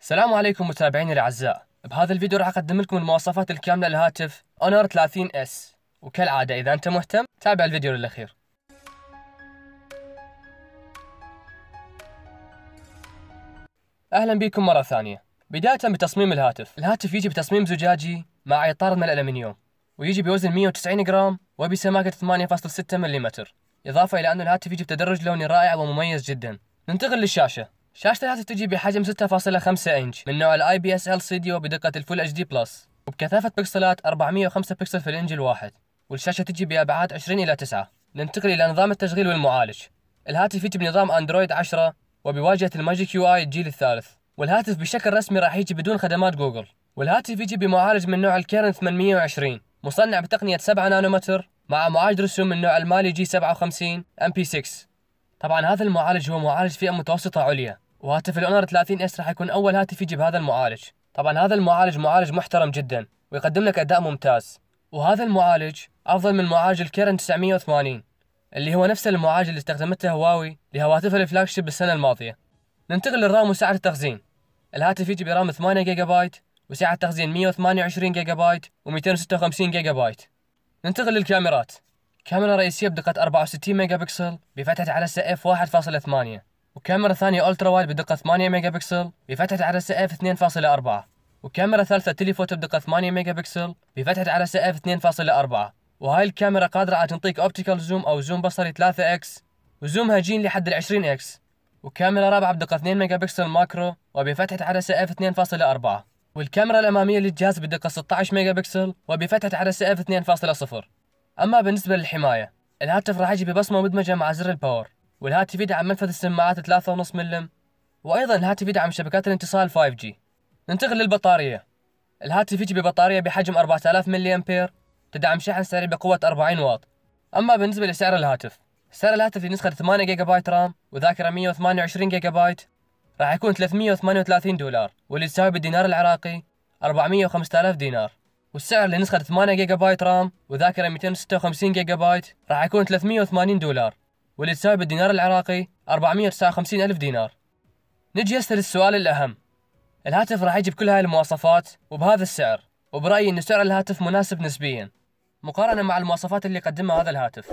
السلام عليكم متابعيني الاعزاء بهذا الفيديو راح اقدم لكم المواصفات الكامله لهاتف اونر 30 اس وكالعاده اذا انت مهتم تابع الفيديو للاخير اهلا بكم مره ثانيه بدايه بتصميم الهاتف الهاتف يجي بتصميم زجاجي مع اطار من الالمنيوم ويجي بوزن 190 جرام وبسماكه 8.6 ملم اضافه الى ان الهاتف يجي بتدرج لوني رائع ومميز جدا ننتقل للشاشه شاشة الهاتف تجي بحجم 6.5 انش من نوع الاي بي اس ال سيديو بدقه الفول اتش دي بلس وبكثافة بكسلات 405 بكسل في الانج الواحد والشاشة تجي بأبعاد 20 إلى 9 ننتقل إلى نظام التشغيل والمعالج الهاتف يجي بنظام أندرويد 10 وبواجهة الماجيك يو آي الجيل الثالث والهاتف بشكل رسمي راح يجي بدون خدمات جوجل والهاتف يجي بمعالج من نوع الكيرن 820 مصنع بتقنية 7 نانومتر مع معالج رسوم من نوع المالي جي 57 ام بي 6 طبعا هذا المعالج هو معالج فئة متوسطة عليا وهاتف الأونر 30 اس راح يكون أول هاتف يجي بهذا المعالج طبعا هذا المعالج معالج محترم جدا ويقدم لك أداء ممتاز وهذا المعالج أفضل من معالج الكيرن 980 اللي هو نفس المعالج اللي استخدمته هواوي لهواتفها الفلاج شيب السنة الماضية ننتقل للرام وسعة التخزين الهاتف يجي برام 8 جيجا بايت وسعة تخزين 128 جيجا بايت و256 جيجا بايت ننتقل للكاميرات كاميرا رئيسية بدقة 64 ميجا بكسل بفتحة عدسه عدسة 1.8 وكاميرا ثانية ألترا وايد بدقة 8 ميجا بكسل بفتحة عدسه عدسة 2.4 وكاميرا ثالثة تليفوتو بدقة 8 ميجا بكسل بفتحة عدسه عدسة 2.4 وهاي الكاميرا قادرة على تنطيك اوبتيكال زوم او زوم بصري 3 اكس وزومها جين لحد ال 20 اكس وكاميرا رابعة بدقة 2 ميجا بكسل ماكرو وبفتحة عدسه عدسة 2.4 والكاميرا الأمامية للجهاز بدقة 16 ميجا بكسل وبفتحة عدسه عدسة 2.0 أما بالنسبة للحماية الهاتف راح يجي ببصمة مدمجة مع زر الباور والهاتف يدعم منفذ السماعات 3.5 ملم وأيضا الهاتف يدعم شبكات الانتصال 5G ننتقل للبطارية الهاتف يجي ببطارية بحجم 4000 ملي أمبير تدعم شحن سريع بقوة 40 واط أما بالنسبة لسعر الهاتف سعر الهاتف لنسخة 8 جيجا بايت رام وذاكرة 128 جيجا بايت راح يكون 338 دولار واللي تساوي بالدينار العراقي 405000 دينار والسعر لنسخة 8 جيجا بايت رام وذاكرة 256 جيجا بايت راح يكون 380 دولار واللي تساوي بالدينار العراقي 459 ألف دينار نجي يسأل السؤال الأهم الهاتف راح يجيب كل هاي المواصفات وبهذا السعر وبرأيي أن سعر الهاتف مناسب نسبيا مقارنة مع المواصفات اللي قدمها هذا الهاتف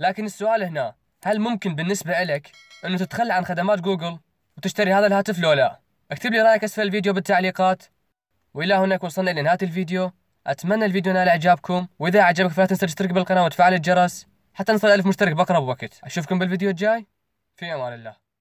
لكن السؤال هنا هل ممكن بالنسبة لك أنه تتخلى عن خدمات جوجل وتشتري هذا الهاتف لو لا؟ اكتب لي رأيك أسفل الفيديو بالتعليقات والى هناك وصلنا إلى نهاية الفيديو اتمنى الفيديو نال اعجابكم واذا عجبك فلا تنسى الاشتراك بالقناه وتفعيل الجرس حتى نصل ألف مشترك باقرب وقت اشوفكم بالفيديو الجاي في امان الله